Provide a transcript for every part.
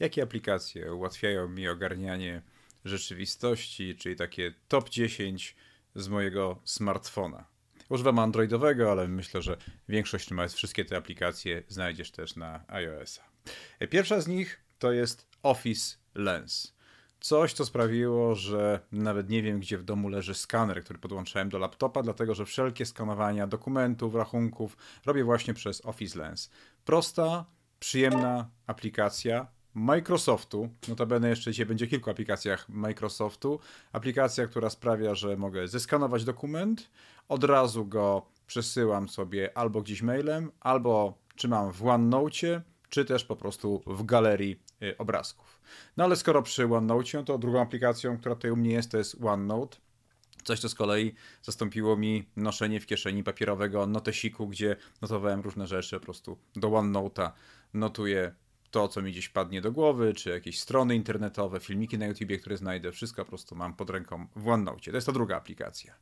Jakie aplikacje ułatwiają mi ogarnianie rzeczywistości, czyli takie top 10 z mojego smartfona? Używam Androidowego, ale myślę, że większość, mając wszystkie te aplikacje, znajdziesz też na iOS-a. Pierwsza z nich to jest Office Lens. Coś, co sprawiło, że nawet nie wiem, gdzie w domu leży skaner, który podłączałem do laptopa, dlatego że wszelkie skanowania dokumentów, rachunków robię właśnie przez Office Lens. Prosta, przyjemna aplikacja, Microsoftu, notabene jeszcze dzisiaj będzie kilku aplikacjach Microsoftu. Aplikacja, która sprawia, że mogę zeskanować dokument, od razu go przesyłam sobie albo gdzieś mailem, albo trzymam w OneNote, czy też po prostu w galerii y, obrazków. No ale skoro przy OneNote, to drugą aplikacją, która tutaj u mnie jest, to jest OneNote. Coś, co z kolei zastąpiło mi noszenie w kieszeni papierowego notesiku, gdzie notowałem różne rzeczy, po prostu do OneNote'a notuję to, co mi gdzieś padnie do głowy, czy jakieś strony internetowe, filmiki na YouTubie, które znajdę, wszystko po prostu mam pod ręką w OneNote. To jest ta druga aplikacja.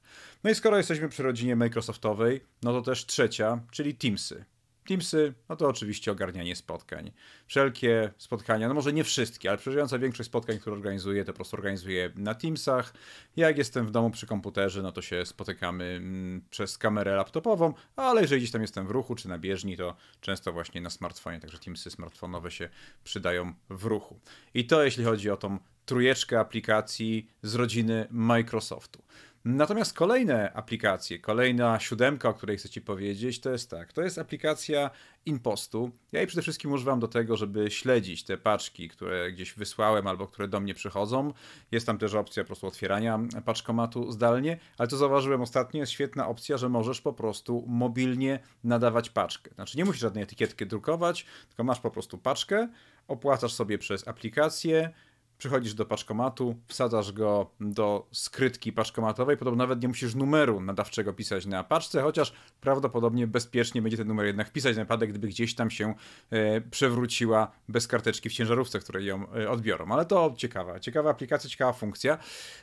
No i skoro jesteśmy przy rodzinie Microsoftowej, no to też trzecia, czyli Teamsy. Teamsy, no to oczywiście ogarnianie spotkań. Wszelkie spotkania, no może nie wszystkie, ale przeważająca większość spotkań, które organizuję, to po prostu organizuję na Teamsach. Jak jestem w domu przy komputerze, no to się spotykamy mm, przez kamerę laptopową, ale jeżeli gdzieś tam jestem w ruchu czy na bieżni, to często właśnie na smartfonie, także Teamsy smartfonowe się przydają w ruchu. I to jeśli chodzi o tą trujeczkę aplikacji z rodziny Microsoftu. Natomiast kolejne aplikacje, kolejna siódemka, o której chcę Ci powiedzieć, to jest tak. To jest aplikacja Impostu. Ja jej przede wszystkim używam do tego, żeby śledzić te paczki, które gdzieś wysłałem albo które do mnie przychodzą. Jest tam też opcja po prostu otwierania paczkomatu zdalnie, ale to zauważyłem ostatnio, jest świetna opcja, że możesz po prostu mobilnie nadawać paczkę. Znaczy nie musisz żadnej etykietki drukować, tylko masz po prostu paczkę, opłacasz sobie przez aplikację, przychodzisz do paczkomatu, wsadzasz go do skrytki paczkomatowej, podobno nawet nie musisz numeru nadawczego pisać na paczce, chociaż prawdopodobnie bezpiecznie będzie ten numer jednak pisać, na wypadek gdyby gdzieś tam się e, przewróciła bez karteczki w ciężarówce, które ją e, odbiorą. Ale to ciekawa, ciekawa aplikacja, ciekawa funkcja.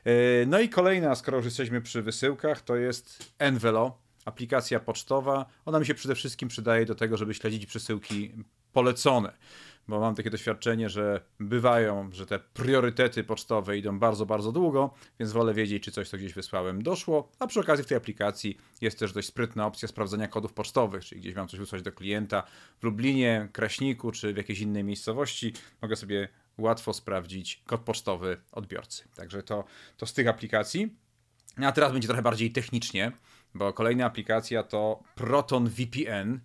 E, no i kolejna, skoro już jesteśmy przy wysyłkach, to jest Envelo, aplikacja pocztowa. Ona mi się przede wszystkim przydaje do tego, żeby śledzić przesyłki polecone bo mam takie doświadczenie, że bywają, że te priorytety pocztowe idą bardzo, bardzo długo, więc wolę wiedzieć, czy coś, co gdzieś wysłałem, doszło. A przy okazji w tej aplikacji jest też dość sprytna opcja sprawdzania kodów pocztowych, czyli gdzieś mam coś wysłać do klienta w Lublinie, Kraśniku czy w jakiejś innej miejscowości, mogę sobie łatwo sprawdzić kod pocztowy odbiorcy. Także to, to z tych aplikacji. No a teraz będzie trochę bardziej technicznie, bo kolejna aplikacja to Proton VPN,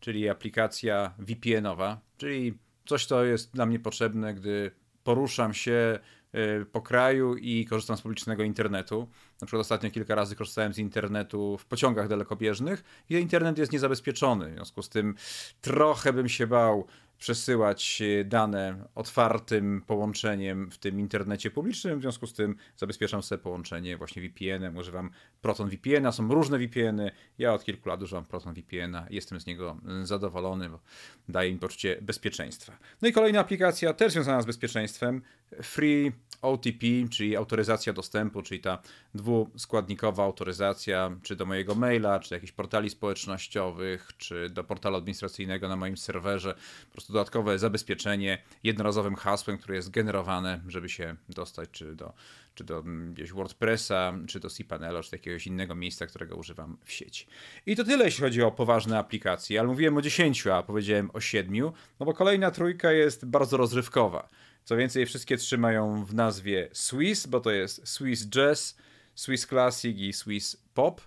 czyli aplikacja VPN-owa, czyli coś, co jest dla mnie potrzebne, gdy poruszam się e, po kraju i korzystam z publicznego internetu. Na przykład ostatnio kilka razy korzystałem z internetu w pociągach dalekobieżnych i internet jest niezabezpieczony. W związku z tym trochę bym się bał przesyłać e, dane otwartym połączeniem w tym internecie publicznym, w związku z tym zabezpieczam sobie połączenie właśnie VPN-em, używam Proton VPN-a, są różne VPN-y, ja od kilku lat używam Proton VPN-a, jestem z niego mm, zadowolony, bo daje mi poczucie bezpieczeństwa. No i kolejna aplikacja też związana z bezpieczeństwem, Free OTP, czyli autoryzacja dostępu, czyli ta dwuskładnikowa autoryzacja, czy do mojego maila, czy do jakichś portali społecznościowych, czy do portalu administracyjnego na moim serwerze, po prostu dodatkowe zabezpieczenie jednorazowym hasłem, które jest generowane, żeby się dostać czy do, czy do mm, gdzieś WordPressa, czy do cPanela, czy do jakiegoś innego miejsca, którego używam w sieci. I to tyle, jeśli chodzi o poważne aplikacje, ale mówiłem o 10, a powiedziałem o 7, no bo kolejna trójka jest bardzo rozrywkowa. Co więcej, wszystkie trzy mają w nazwie Swiss, bo to jest Swiss Jazz, Swiss Classic i Swiss Pop.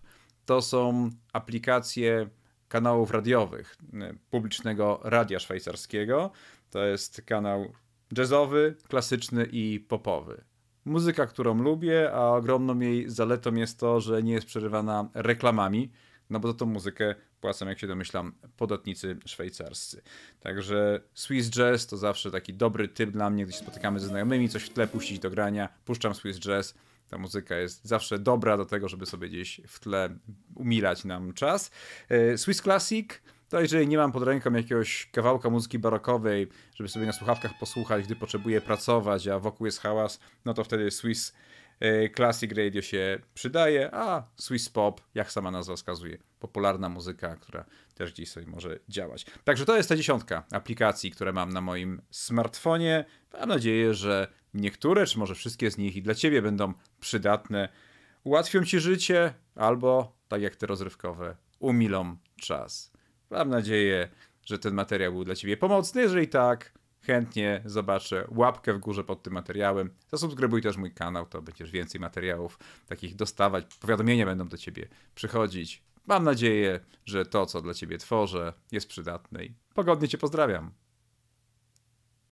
To są aplikacje kanałów radiowych y, publicznego radia szwajcarskiego. To jest kanał jazzowy, klasyczny i popowy. Muzyka, którą lubię, a ogromną jej zaletą jest to, że nie jest przerywana reklamami, no bo za tą muzykę płacą, jak się domyślam, podatnicy szwajcarscy. Także Swiss Jazz to zawsze taki dobry typ dla mnie, gdy się spotykamy ze znajomymi, coś w tle puścić do grania, puszczam Swiss Jazz, ta muzyka jest zawsze dobra do tego, żeby sobie gdzieś w tle umilać nam czas. E, Swiss Classic. To jeżeli nie mam pod ręką jakiegoś kawałka muzyki barokowej, żeby sobie na słuchawkach posłuchać, gdy potrzebuję pracować, a wokół jest hałas, no to wtedy Swiss e, Classic Radio się przydaje, a Swiss Pop, jak sama nazwa wskazuje, popularna muzyka, która też gdzieś sobie może działać. Także to jest ta dziesiątka aplikacji, które mam na moim smartfonie. Mam nadzieję, że Niektóre, czy może wszystkie z nich i dla ciebie będą przydatne, ułatwią ci życie albo, tak jak te rozrywkowe, umilą czas. Mam nadzieję, że ten materiał był dla ciebie pomocny. Jeżeli tak, chętnie zobaczę łapkę w górze pod tym materiałem. Zasubskrybuj też mój kanał, to będziesz więcej materiałów takich dostawać. Powiadomienia będą do ciebie przychodzić. Mam nadzieję, że to, co dla ciebie tworzę, jest przydatne. I pogodnie cię pozdrawiam.